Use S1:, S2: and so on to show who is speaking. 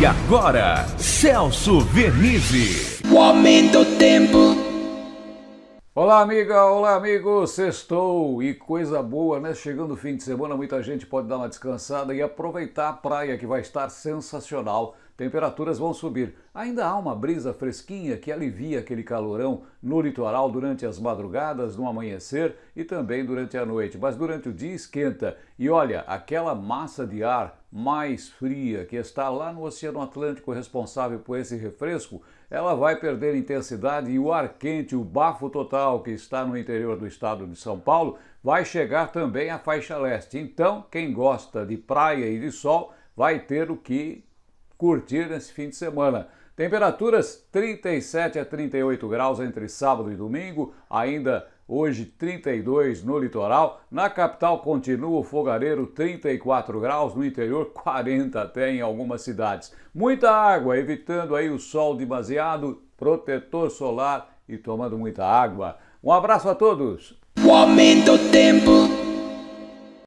S1: E agora, Celso Vernizzi. O aumento do tempo. Olá, amiga, olá, amigo. Sextou e coisa boa, né? Chegando o fim de semana, muita gente pode dar uma descansada e aproveitar a praia que vai estar sensacional. Temperaturas vão subir. Ainda há uma brisa fresquinha que alivia aquele calorão no litoral durante as madrugadas, no amanhecer e também durante a noite. Mas durante o dia esquenta. E olha, aquela massa de ar mais fria, que está lá no Oceano Atlântico responsável por esse refresco, ela vai perder intensidade e o ar quente, o bafo total que está no interior do estado de São Paulo, vai chegar também à faixa leste. Então, quem gosta de praia e de sol vai ter o que curtir nesse fim de semana. Temperaturas 37 a 38 graus entre sábado e domingo, ainda hoje 32 no litoral. Na capital continua o fogareiro 34 graus, no interior 40 até em algumas cidades. Muita água, evitando aí o sol demasiado, protetor solar e tomando muita água. Um abraço a todos. O aumento tempo